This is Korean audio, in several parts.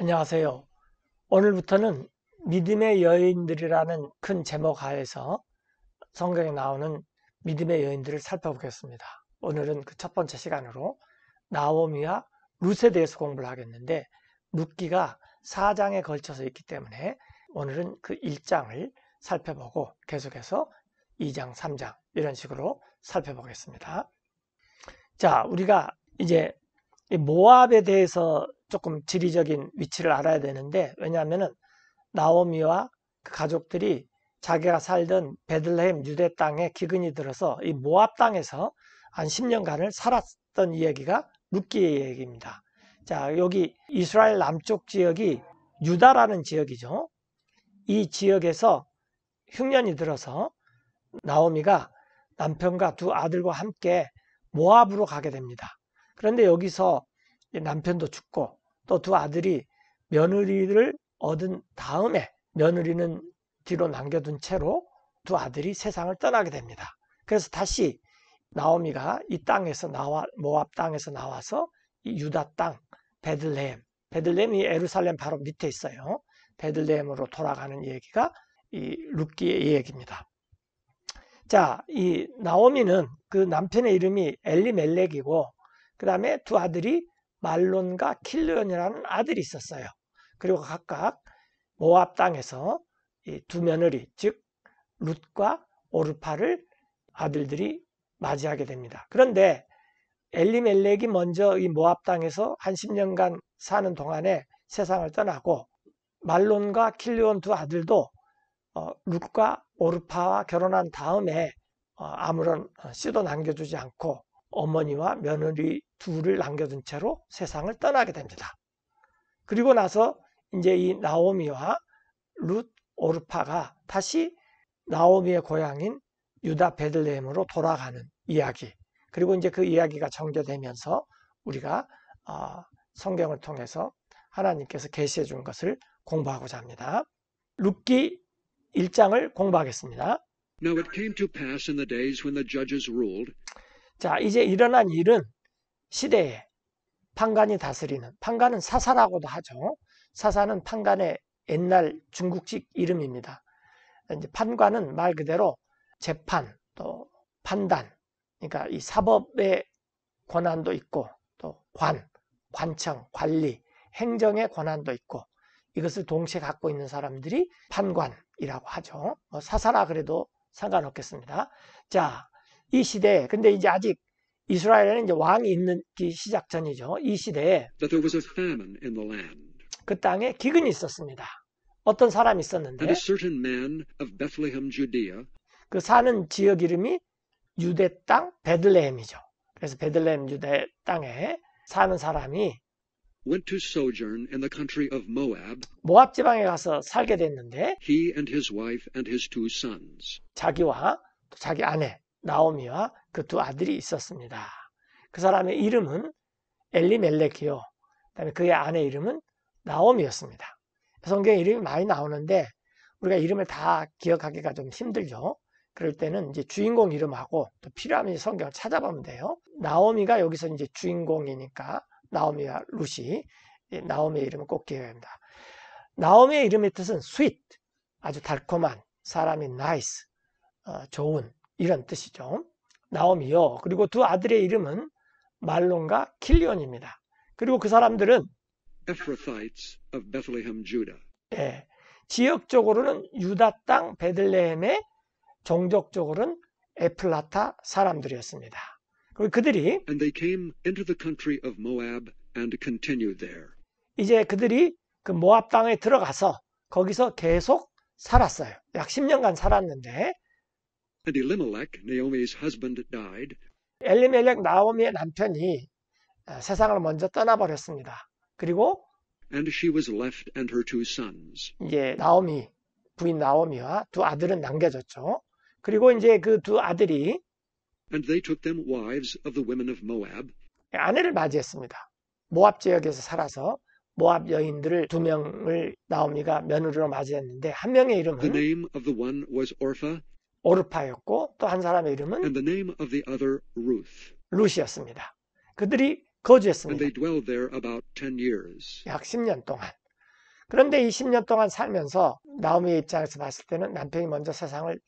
안녕하세요. 오늘부터는 믿음의 여인들이라는 큰 제목 하에서 성경에 나오는 믿음의 여인들을 살펴보겠습니다. 오늘은 그 첫 번째 시간으로 나오미와 룻에 대해서 공부를 하겠는데 룻기가 4장에 걸쳐서 있기 때문에 오늘은 그 1장을 살펴보고 계속해서 2장, 3장 이런 식으로 살펴보겠습니다. 자, 우리가 이제 모압에 대해서 조금 지리적인 위치를 알아야 되는데 왜냐하면 나오미와 그 가족들이 자기가 살던 베들레헴 유대 땅에 기근이 들어서 이 모압 땅에서 한 10년간을 살았던 이야기가 루기의 얘기입니다. 자, 여기 이스라엘 남쪽 지역이 유다라는 지역이죠. 이 지역에서 흉년이 들어서 나오미가 남편과 두 아들과 함께 모압으로 가게 됩니다. 그런데 여기서 남편도 죽고 또두 아들이 며느리를 얻은 다음에 며느리는 뒤로 남겨둔 채로 두 아들이 세상을 떠나게 됩니다. 그래서 다시 나오미가 이 땅에서 나와 모압 땅에서 나와서 이 유다 땅 베들레헴 베들레헴이 에루살렘 바로 밑에 있어요. 베들레헴으로 돌아가는 얘기가 이 룻기의 얘기입니다. 자, 이 나오미는 그 남편의 이름이 엘리멜렉이고 그 다음에 두 아들이 말론과 킬련이라는 리 아들이 있었어요. 그리고 각각 모압 땅에서 이 두 며느리 즉 룻과 오르파를 아들들이 맞이하게 됩니다. 그런데 엘리멜렉이 먼저 이 모압 땅에서 한 10년간 사는 동안에 세상을 떠나고 말론과 킬리온 두 아들도 어, 룻과 오르파와 결혼한 다음에 어, 아무런 씨도 남겨주지 않고 어머니와 며느리 둘을 남겨둔 채로 세상을 떠나게 됩니다. 그리고 나서 이제 이 나오미와 룻 오르파가 다시 나오미의 고향인 유다 베들레헴으로 돌아가는 이야기. 그리고 이제 그 이야기가 전개되면서 우리가 어, 성경을 통해서 하나님께서 계시해 준 것을 공부하고자 합니다. 룻기 1장을 공부하겠습니다. 자, 이제 일어난 일은 시대에 판관이 다스리는 판관은 사사라고도 하죠. 사사는 판관의 옛날 중국식 이름입니다. 이제 판관은 말 그대로 재판 또 판단 그러니까 이 사법의 권한도 있고 또 관, 관청, 관리, 행정의 권한도 있고 이것을 동시에 갖고 있는 사람들이 판관이라고 하죠. 뭐 사사라 그래도 상관없겠습니다. 자, 이 시대에 근데 이제 아직 이스라엘에는 이제 왕이 있는 시작 전이죠. 이 시대에 그 땅에 기근이 있었습니다. 어떤 사람이 있었는데 그 사는 지역 이름이 유대 땅 베들레헴이죠. 그래서 베들레헴 유대 땅에 사는 사람이 went to sojourn in the country of Moab. 모압 지방에 가서 살게 됐는데 he and his wife and his two sons. 자기와 자기 아내 나오미와 그두 아들이 있었습니다. 그 사람의 이름은 엘리멜렉이요. 그다음에 그의 아내 이름은 나옴이었습니다. 성경에 이름이 많이 나오는데 우리가 이름을 다 기억하기가 좀 힘들죠. 그럴 때는 이제 주인공 이름하고 또 필요하면 성경을 찾아보면 돼요. 나오미가 여기서 이제 주인공이니까 나오미와 루시, 예, 나오미의 이름을꼭 기억해야 합니다. 나오미의 이름의 뜻은 sweet, 아주 달콤한, 사람이 nice, 어, 좋은 이런 뜻이죠. 나옴이요. 그리고 두 아들의 이름은 말론과 킬리온입니다. 그리고 그 사람들은 예, 지역적으로는 유다 땅 베들레헴의 종족적으로는 에플라타 사람들이었습니다. 그리고 그들이 이제 그들이 그 모압 땅에 들어가서 거기서 계속 살았어요. 약 10년간 살았는데 And Elimelech, Naomi's husband, died. 엘리멜렉 나오미의 남편이 세상을 먼저 떠나버렸습니다. 그리고 And she was left and her two sons. 이제 나오미 부인 나오미와 두 아들은 남겨졌죠. 그리고 이제 그 두 아들이 And they took them wives of the women of Moab. 아내를 맞이했습니다. 모압 지역에서 살아서 모압 여인들을 두 명을 나오미가 며느리로 맞이했는데 한 명의 이름은 The name of the one was Orpha 오르파였고 또 한 사람의 이름은 루시였습니다. 그들이 거주했습니다. 약 10년 동안. 그런데 이 10년 동안 살면서 나오미의 입장에서 봤을 때는 남편이 먼저 세상을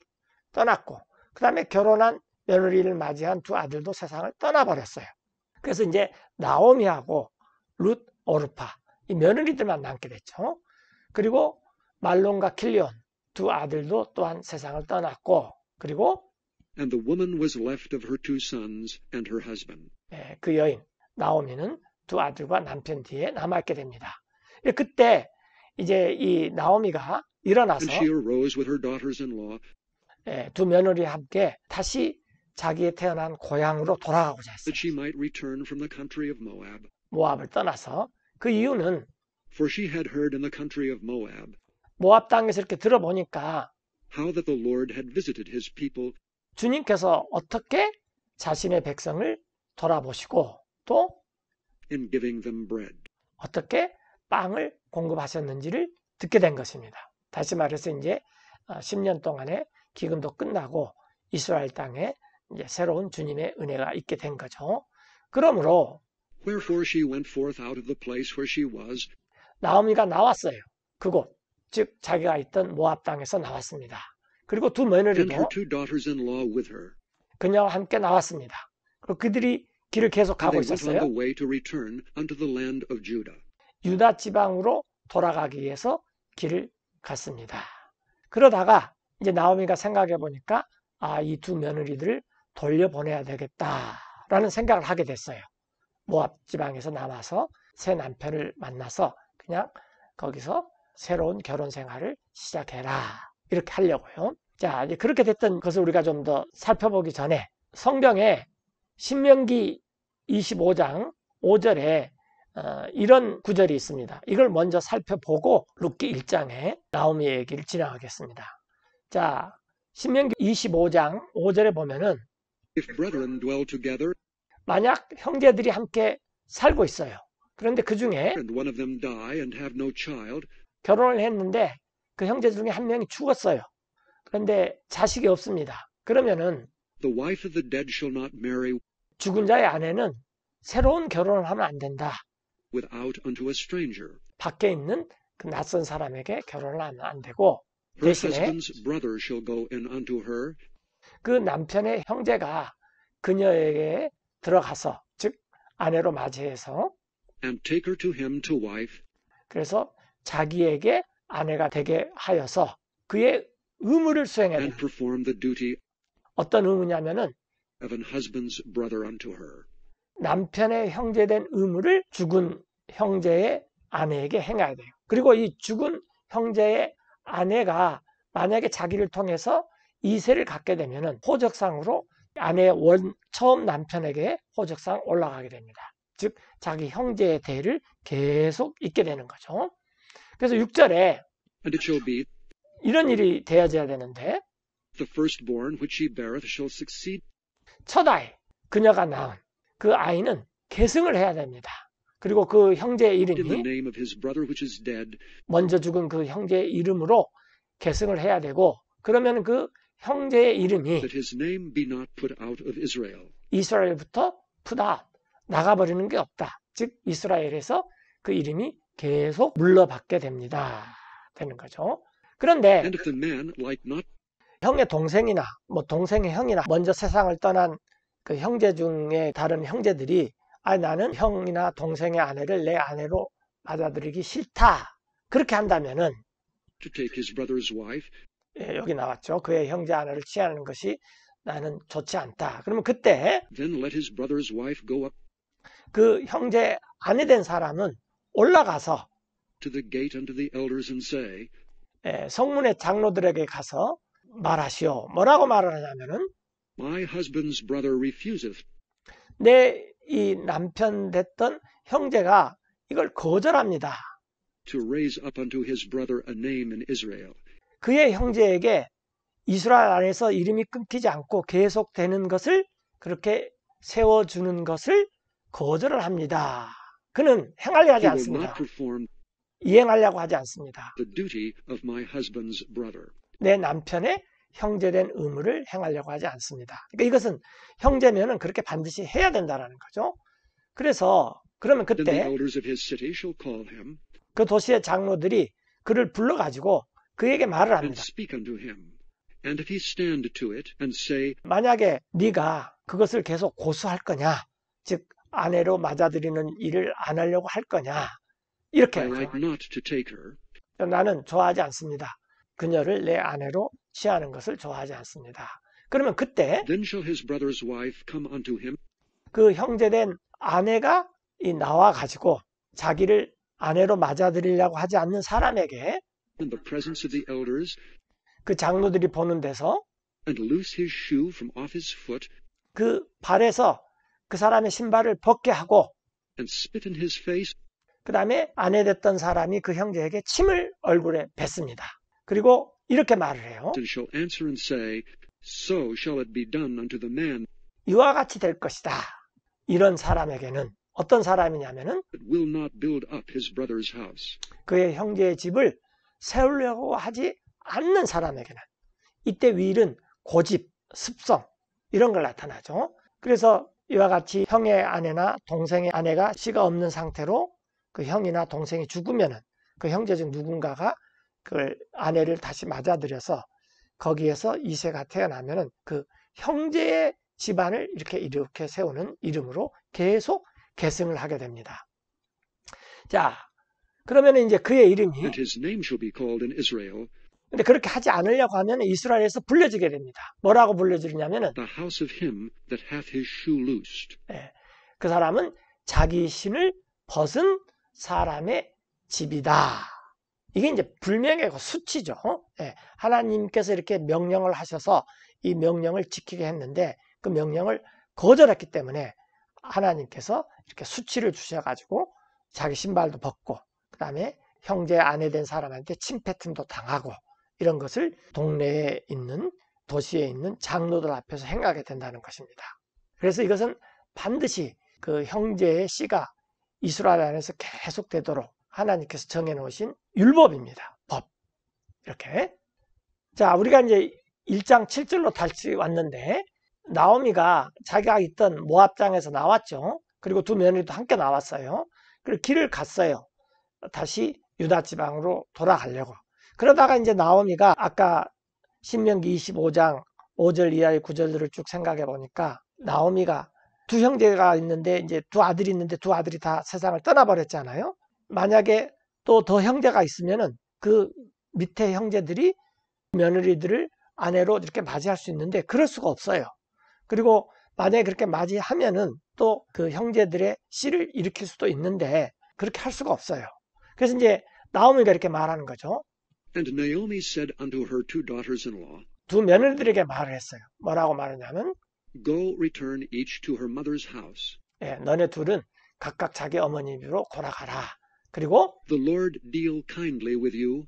떠났고 그 다음에 결혼한 며느리를 맞이한 두 아들도 세상을 떠나버렸어요. 그래서 이제 나오미하고 룻, 오르파 이 며느리들만 남게 됐죠. 그리고 말론과 킬리온 두 아들도 또한 세상을 떠났고 그리고 And the woman was left of her two sons and her husband. 예, 그 여인 나오미는 두 아들과 남편 뒤에 남아있게 됩니다. 예, 그때 이제 이 나오미가 일어나서 and she arose with her daughters-in-law. 예, 두 며느리와 함께 다시 자기의 태어난 고향으로 돌아가고자 했어요. That she might return from the country of Moab. 모압을 떠나서 그 이유는 For she had heard in the country of Moab 모압 땅에서 이렇게 들어보니까 주님께서 어떻게 자신의 백성을 돌아보시고 또 어떻게 빵을 공급하셨는지를 듣게 된 것입니다. 다시 말해서 이제 10년 어, 동안의 기금도 끝나고 이스라엘 땅에 이제 새로운 주님의 은혜가 있게 된 거죠. 그러므로 나오미가 나왔어요. 그곳 즉 자기가 있던 모압 땅에서 나왔습니다. 그리고 두 며느리도 그녀와 함께 나왔습니다. 그리고 그들이 길을 계속 가고 있었어요. 유다 지방으로 돌아가기 위해서 길을 갔습니다. 그러다가 이제 나오미가 생각해 보니까 아, 이 두 며느리들을 돌려보내야 되겠다라는 생각을 하게 됐어요. 모압 지방에서 남아서 새 남편을 만나서 그냥 거기서 새로운 결혼 생활을 시작해라 이렇게 하려고요. 자 이제 그렇게 됐던 것을 우리가 좀 더 살펴보기 전에 성경에 신명기 25장 5절에 어, 이런 구절이 있습니다. 이걸 먼저 살펴보고 룻기 1장에 나오미 얘기를 진행하겠습니다. 자, 신명기 25장 5절에 보면은 만약 형제들이 함께 살고 있어요. 그런데 그 중에 no child, 결혼을 했는데 그 형제 중에 한 명이 죽었어요. 그런데 자식이 없습니다. 그러면은 죽은 자의 아내는 새로운 결혼을 하면 안 된다. 밖에 있는 그 낯선 사람에게 결혼을 하면 안 되고 대신에 그 남편의 형제가 그녀에게 들어가서 즉 아내로 맞이해서 그래서 자기에게 아내가 되게 하여서 그의 의무를 수행해라. 어떤 의무냐면은 남편의 형제된 의무를 죽은 형제의 아내에게 행해야 돼요. 그리고 이 죽은 형제의 아내가 만약에 자기를 통해서 이세를 갖게 되면은 호적상으로 아내의 원 처음 남편에게 호적상 올라가게 됩니다. 즉 자기 형제의 대를 계속 잇게 되는 거죠. 그래서 6절에 이런 일이 되 돼야 되는데 첫 아이, 그녀가 낳은 그 아이는 계승을 해야 됩니다. 그리고 그 형제의 이름이 먼저 죽은 그 형제의 이름으로 계승을 해야 되고 그러면 그 형제의 이름이 이스라엘부터 푸다 나가버리는 게 없다. 즉 이스라엘에서 그 이름이 계속 물러받게 됩니다. 되는 거죠. 그런데 형의 동생이나 뭐 동생의 형이나 먼저 세상을 떠난 그 형제 중에 다른 형제들이 아 나는 형이나 동생의 아내를 내 아내로 받아들이기 싫다 그렇게 한다면은 예, 여기 나왔죠 그의 형제 아내를 취하는 것이 나는 좋지 않다 그러면 그때 그 형제 아내 된 사람은 올라가서 예, 성문의 장로들에게 가서 말하시오. 뭐라고 말하냐면은 내이 남편 됐던 형제가 이걸 거절합니다. 그의 형제에게 이스라엘 안에서 이름이 끊기지 않고 계속되는 것을 그렇게 세워주는 것을 거절을 합니다. 그는 행하려 하지 않습니다. 이행하려고 하지 않습니다. 내 남편의 형제된 의무를 행하려고 하지 않습니다. 그러니까 이것은 형제면은 그렇게 반드시 해야 된다는 거죠. 그래서 그러면 그때 그 도시의 장로들이 그를 불러가지고 그에게 말을 합니다. 만약에 네가 그것을 계속 고수할 거냐, 즉 아내로 맞아들이는 일을 안 하려고 할 거냐? 이렇게 나는 좋아하지 않습니다. 그녀를 내 아내로 취하는 것을 좋아하지 않습니다. 그러면 그때 그 형제된 아내가 이 나와 가지고 자기를 아내로 맞아들이려고 하지 않는 사람에게 그 장로들이 보는 데서 그 발에서 그 사람의 신발을 벗게 하고 그 다음에 아내 됐던 사람이 그 형제에게 침을 얼굴에 뱉습니다. 그리고 이렇게 말을 해요. 이와 같이 될 것이다. 이런 사람에게는 어떤 사람이냐면은 그의 형제의 집을 세우려고 하지 않는 사람에게는 이때 위일은 고집, 습성 이런 걸 나타나죠. 그래서 이와 같이 형의 아내나 동생의 아내가 씨가 없는 상태로 그 형이나 동생이 죽으면그 형제 중 누군가가 그 아내를 다시 맞아들여서 거기에서 이세가 태어나면그 형제의 집안을 이렇게 이렇게 세우는 이름으로 계속 계승을 하게 됩니다. 자, 그러면 이제 그의 이름이 근데 그렇게 하지 않으려고 하면 이스라엘에서 불려지게 됩니다. 뭐라고 불려지느냐면그 예, 사람은 자기 신을 벗은 사람의 집이다. 이게 이제 불명예고 수치죠. 네, 하나님께서 이렇게 명령을 하셔서 이 명령을 지키게 했는데 그 명령을 거절했기 때문에 하나님께서 이렇게 수치를 주셔가지고 자기 신발도 벗고 그 다음에 형제 아내 된 사람한테 침패틈도 당하고 이런 것을 동네에 있는 도시에 있는 장로들 앞에서 행하게 된다는 것입니다. 그래서 이것은 반드시 그 형제의 씨가 이스라엘 안에서 계속되도록 하나님께서 정해놓으신 율법입니다. 법. 이렇게. 자, 우리가 이제 1장 7절로 다시 왔는데, 나오미가 자기가 있던 모압장에서 나왔죠. 그리고 두 며느리도 함께 나왔어요. 그리고 길을 갔어요. 다시 유다 지방으로 돌아가려고. 그러다가 이제 나오미가 아까 신명기 25장 5절 이하의 구절들을 쭉 생각해 보니까 나오미가 두 형제가 있는데 이제 두 아들이 있는데 두 아들이 다 세상을 떠나버렸잖아요. 만약에 또 더 형제가 있으면은 그 밑에 형제들이 며느리들을 아내로 이렇게 맞이할 수 있는데 그럴 수가 없어요. 그리고 만약에 그렇게 맞이하면은 또 그 형제들의 씨를 일으킬 수도 있는데 그렇게 할 수가 없어요. 그래서 이제 나오미가 이렇게 말하는 거죠. And Naomi said unto her two daughters-in-law, 두 며느리들에게 말을 했어요. 뭐라고 말하냐면 Go return each to her mother's house. 예, 너네 둘은 각각 자기 어머니 집으로 돌아가라. 그리고 The Lord deal kindly with you.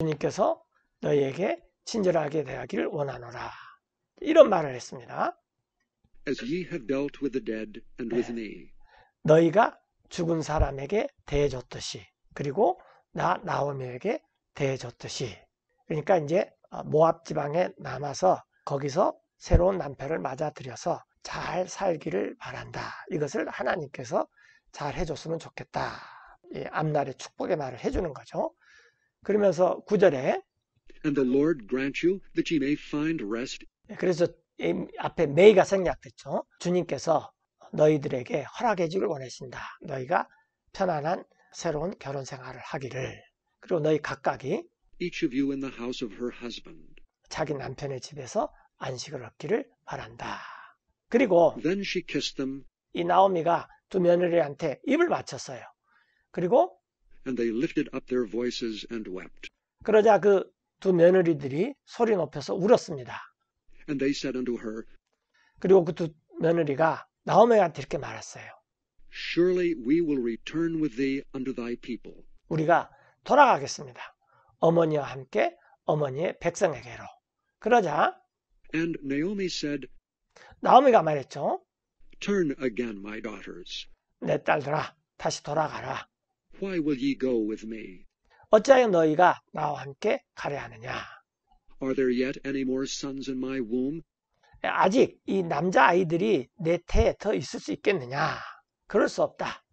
주님께서 너희에게 친절하게 대하기를 원하노라. 이런 말을 했습니다. As ye have dealt with the dead and with me. 너희가 죽은 사람에게 대해줬듯이 그리고 나 나오미에게 대해줬듯이 그러니까 이제 어, 모압 지방에 남아서 거기서 새로운 남편을 맞아들여서 잘 살기를 바란다. 이것을 하나님께서 잘 해줬으면 좋겠다. 예, 앞날의 축복의 말을 해주는 거죠. 그러면서 9절에 And the Lord grant you that ye may find rest. 네, 그래서 앞에 메이가 생략됐죠. 주님께서 너희들에게 허락해 주길 원하신다. 너희가 편안한 새로운 결혼 생활을 하기를. 그리고 너희 각각이 each of you in the house of her husband 자기 남편의 집에서 안식을 얻기를 바란다. 그리고 Then she kissed them. 이 나오미가 두 며느리한테 입을 맞췄어요. 그리고 And they lifted up their voices and wept. 그러자 그 두 며느리들이 소리 높여서 울었습니다. And they said unto her, 그리고 그 두 며느리가 나오미한테 이렇게 말했어요. Surely we will return with thee unto thy people. 우리가 돌아가겠습니다. 어머니와 함께 어머니의 백성에게로. 그러자 And Naomi said, 나오미가 말했죠. Turn again, my daughters. 내 딸들아, 다시 돌아가라. Why will ye go with me? 어찌하여 너희가 나와 함께 가려 하느냐? Are there yet any more sons in my womb? 아직 이 남자 아이들이 내 태에 더 있을 수 있겠느냐? 그럴 수 없다.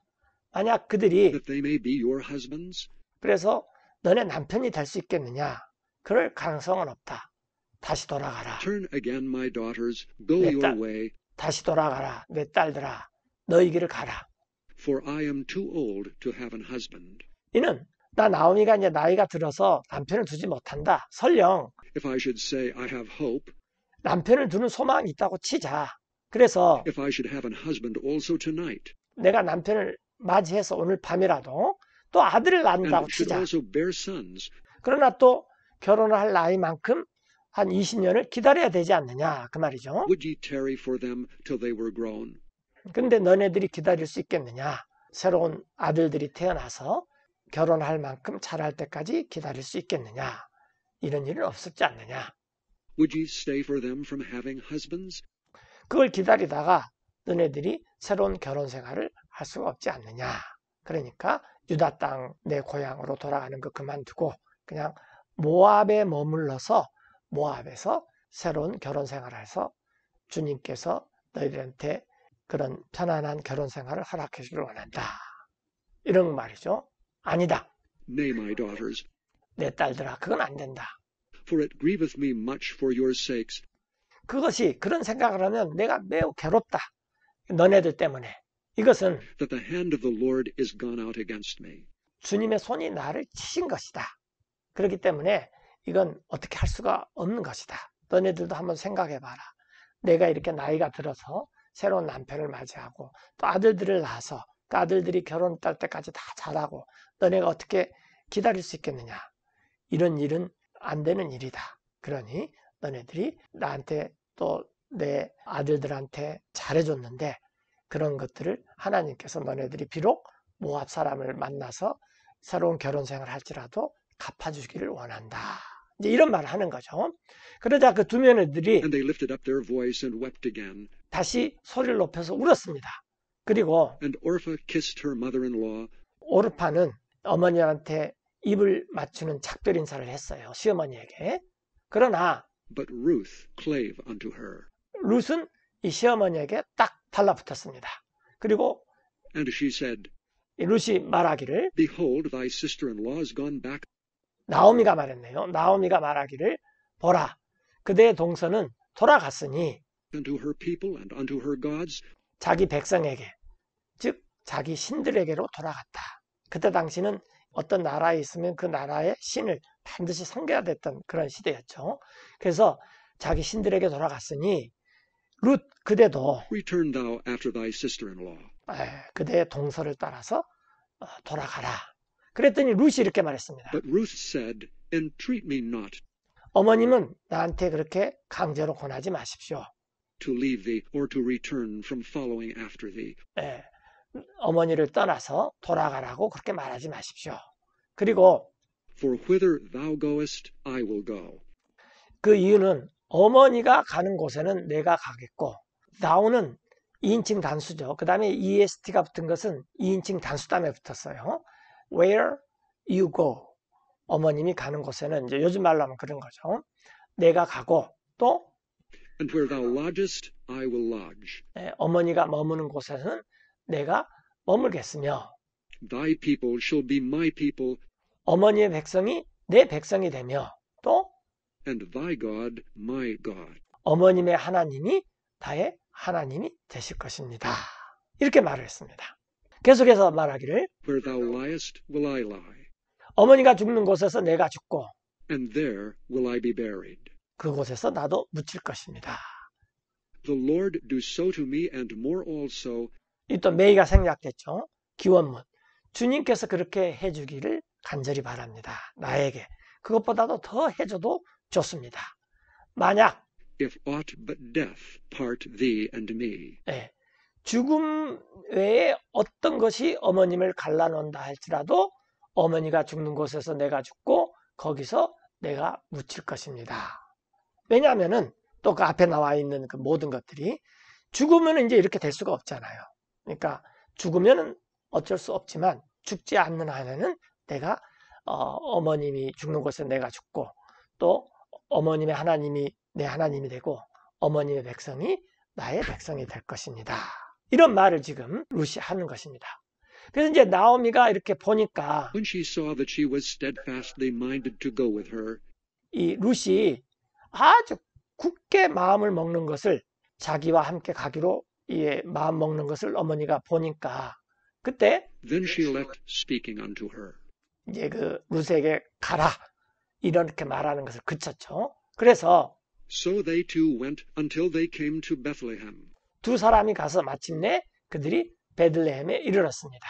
만약 그들이 That they may be your husbands? 그래서 너네 남편이 될 수 있겠느냐? 그럴 가능성은 없다. 다시 돌아가라. 내 딸, 다시 돌아가라. 내 딸들아, 너희 길을 가라. 이는 나 나오미가 이제 나이가 들어서 남편을 두지 못한다. 설령 hope, 남편을 두는 소망이 있다고 치자. 그래서 내가 남편을 맞이해서 오늘 밤이라도 또 아들을 낳는다고 치자. 그러나 또 결혼을 할 나이만큼 한 20년을 기다려야 되지 않느냐 그 말이죠. 근데 너네들이 기다릴 수 있겠느냐? 새로운 아들들이 태어나서 결혼할 만큼 자랄 때까지 기다릴 수 있겠느냐? 이런 일은 없었지 않느냐? 그걸 기다리다가 너네들이 새로운 결혼 생활을 할 수가 없지 않느냐? 그러니까 유다 땅 내 고향으로 돌아가는 거 그만두고 그냥 모압에 머물러서 모압에서 새로운 결혼 생활을 해서 주님께서 너희들한테 그런 편안한 결혼 생활을 허락해 주기를 원한다. 이런 말이죠. 아니다. Nay, my daughters. 내 딸들아, 그건 안 된다. For it grieveth me much for your sakes. 그것이 그런 생각을 하면 내가 매우 괴롭다. 너네들 때문에. 이것은 주님의 손이 나를 치신 것이다. 그렇기 때문에 이건 어떻게 할 수가 없는 것이다. 너네들도 한번 생각해 봐라. 내가 이렇게 나이가 들어서 새로운 남편을 맞이하고 또 아들들을 낳아서 그 아들들이 결혼 딸 때까지 다 자라고 너네가 어떻게 기다릴 수 있겠느냐. 이런 일은 안 되는 일이다. 그러니 너네들이 나한테 또 내 아들들한테 잘해줬는데 그런 것들을 하나님께서 너네들이 비록 모압 사람을 만나서 새로운 결혼 생활을 할지라도 갚아주기를 원한다. 이제 이런 말을 하는 거죠. 그러자 그 두 며느들이 다시 소리를 높여서 울었습니다. 그리고 오르파는 어머니한테 입을 맞추는 작별 인사를 했어요. 시어머니에게. 그러나 룻은 이 시어머니에게 딱 달라붙었습니다. 그리고 이 루시 말하기를 나오미가 말했네요. 나오미가 말하기를 보라 그대의 동서는 돌아갔으니 자기 백성에게 즉 자기 신들에게로 돌아갔다. 그때 당시는 어떤 나라에 있으면 그 나라의 신을 반드시 섬겨야 됐던 그런 시대였죠. 그래서 자기 신들에게 돌아갔으니 룻 그대도 Return thou after thy sister-in-law. 예, 그대의 동서를 따라서 어, 돌아가라. 그랬더니 룻이 이렇게 말했습니다. But Ruth said, Entreat me not 어머님은 나한테 그렇게 강제로 권하지 마십시오. to leave thee or to return from following after thee. 예, 어머니를 떠나서 돌아가라고 그렇게 말하지 마십시오. 그리고 For whither thou goest, I will go. 그 이유는 어머니가 가는 곳에는 내가 가겠고 나오는 2인칭 단수죠. 그 다음에 EST가 붙은 것은 2인칭 단수 다음에 붙었어요. Where you go. 어머님이 가는 곳에는 이제 요즘 말로 하면 그런 거죠. 내가 가고 또 And where thou lodgest, I will lodge. 네, 어머니가 머무는 곳에는 내가 머물겠으며 Thy people shall be my people. 어머니의 백성이 내 백성이 되며 또 and thy God my God. 어머님의 하나님이 나의 하나님이 되실 것입니다. 아. 이렇게 말을 했습니다. 계속해서 말하기를 Where thou liest will I lie. 어머니가 죽는 곳에서 내가 죽고 and there will I be buried. 그곳에서 나도 묻힐 것입니다. The Lord do so to me and more also. 이 또 메이가 생략됐죠. 기원문. 주님께서 그렇게 해주기를 간절히 바랍니다. 나에게. 그것보다도 더 해줘도 좋습니다. 만약 If aught but death part thee and me. 예, 죽음 외에 어떤 것이 어머님을 갈라놓는다 할지라도 어머니가 죽는 곳에서 내가 죽고 거기서 내가 묻힐 것입니다. 왜냐하면은 또그 앞에 나와 있는 그 모든 것들이 죽으면 이제 이렇게 될 수가 없잖아요. 그러니까 죽으면 어쩔 수 없지만 죽지 않는 한에는 내가 어, 머님이 죽는 곳에 내가 죽고 또 어머님의 하나님이 내 하나님이 되고 어머님의 백성이 나의 백성이 될 것입니다. 이런 말을 지금 루시 하는 것입니다. 그래서 이제 나오미가 이렇게 보니까 이 루시 아주 굳게 마음을 먹는 것을 자기와 함께 가기로 예, 마음 먹는 것을 어머니가 보니까 그때 이제 그 루스에게 가라 이렇게 말하는 것을 그쳤죠. 그래서 so they two went until they came to Bethlehem. 두 사람이 가서 마침내 그들이 베들레헴에 이르렀습니다.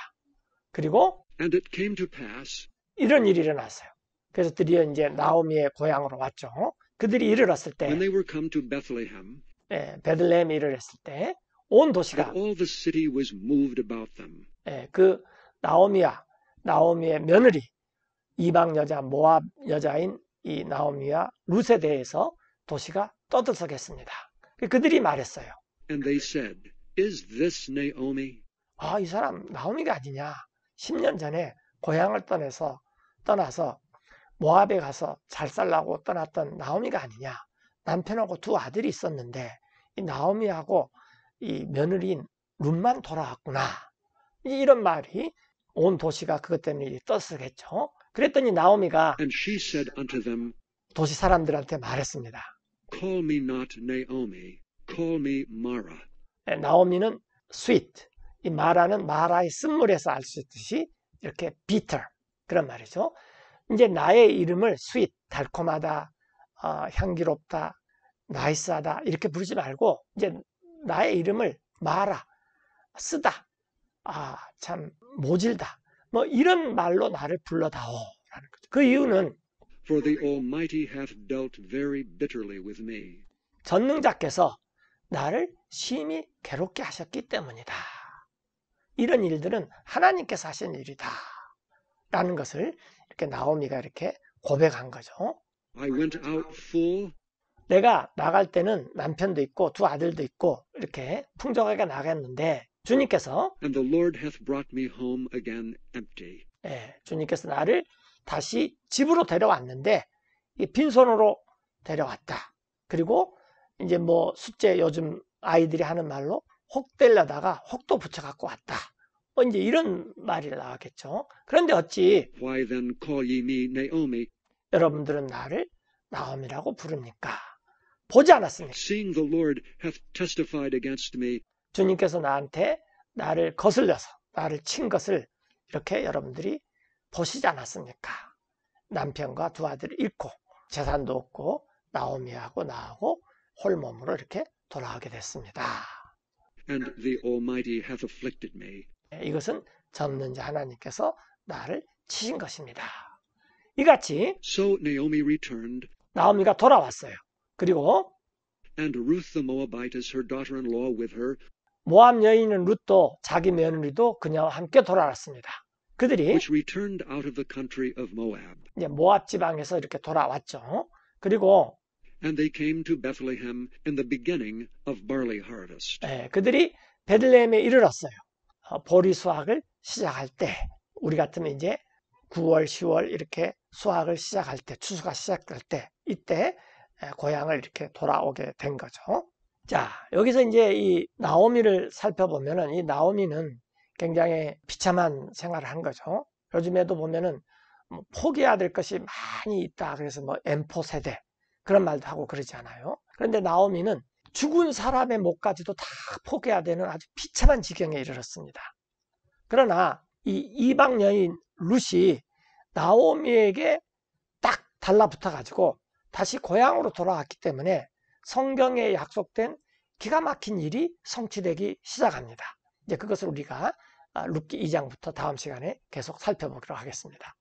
그리고 And it came to pass. 이런 일이 일어났어요. 그래서 드디어 이제 나오미의 고향으로 왔죠. 그들이 이르렀을 때 When they were come to Bethlehem, 예, 베들레헴에 이르렀을 때 온 도시가 all the city was moved about them. 예, 그 나오미와 나오미의 며느리 이방 여자 모압 여자인 이 나오미와 루세 대해서 도시가 떠들썩했습니다. 그들이 말했어요. And they said, Is this Naomi? 아, 이 사람 나오미가 아니냐? 10년 전에 고향을 떠나서 떠나서 모압에 가서 잘 살라고 떠났던 나오미가 아니냐? 남편하고 두 아들이 있었는데 이 나오미하고 이 며느리인 룸만 돌아왔구나. 이런 말이 온 도시가 그것 때문에 떠들썩했죠. 그랬더니 나오미가 도시 사람들한테 말했습니다. 네, 나오미는 sweet, 이 마라는 마라의 쓴물에서 알 수 있듯이 이렇게 bitter 그런 말이죠. 이제 나의 이름을 sweet, 달콤하다, 어, 향기롭다, 나이스하다 이렇게 부르지 말고 이제 나의 이름을 마라, 쓰다, 아참 모질다 뭐 이런 말로 나를 불러다오 라는 거죠. 그 이유는 For the Almighty hath dealt very bitterly with me. 전능자께서 나를 심히 괴롭게 하셨기 때문이다. 이런 일들은 하나님께서 하신 일이다. 라는 것을 이렇게 나오미가 이렇게 고백한 거죠. I went out full. 내가 나갈 때는 남편도 있고 두 아들도 있고 이렇게 풍족하게 나갔는데 주님께서 And the Lord hath brought me home again empty. 예, 주님께서 나를 다시 집으로 데려왔는데 이 빈손으로 데려왔다. 그리고 이제 뭐 숫제 요즘 아이들이 하는 말로 혹대려다가 혹도 붙여 갖고 왔다. 뭐 이제 이런 말이 나왔겠죠. 그런데 어찌 Why then call ye me Naomi? 여러분들은 나를 나옴이라고 부릅니까? 보지 않았습니까 Seeing the Lord hath testified against me. 주님께서 나한테 나를 거슬려서 나를 친 것을 이렇게 여러분들이 보시지 않았습니까? 남편과 두 아들을 잃고 재산도 없고 나오미하고 나하고 홀몸으로 이렇게 돌아가게 됐습니다. 네, 이것은 젊는 자 하나님께서 나를 치신 것입니다. 이같이 so Naomi returned, 나오미가 돌아왔어요. 그리고 And Ruth the Moabitess, her daughter-in-law, with her, 모함 여인은 룻도 자기 며느리도 그녀와 함께 돌아왔습니다. 그들이 모압 지방에서 이렇게 돌아왔죠. 그리고 예, 그들이 베들레헴에 이르렀어요. 어, 보리 수확을 시작할 때 우리 같으면 이제 9월, 10월 이렇게 수확을 시작할 때 추수가 시작될 때 이때 예, 고향을 이렇게 돌아오게 된 거죠. 자, 여기서 이제 이 나오미를 살펴보면은 이 나오미는 굉장히 비참한 생활을 한 거죠. 요즘에도 보면은 뭐 포기해야 될 것이 많이 있다. 그래서 뭐 M4 세대 그런 말도 하고 그러지 않아요. 그런데 나오미는 죽은 사람의 목까지도 다 포기해야 되는 아주 비참한 지경에 이르렀습니다. 그러나 이 이방 여인 루시 나오미에게 딱 달라붙어 가지고 다시 고향으로 돌아왔기 때문에 성경에 약속된 기가 막힌 일이 성취되기 시작합니다. 이제 그것을 우리가 룩기 아, 2장부터 다음 시간에 계속 살펴보기로 하겠습니다.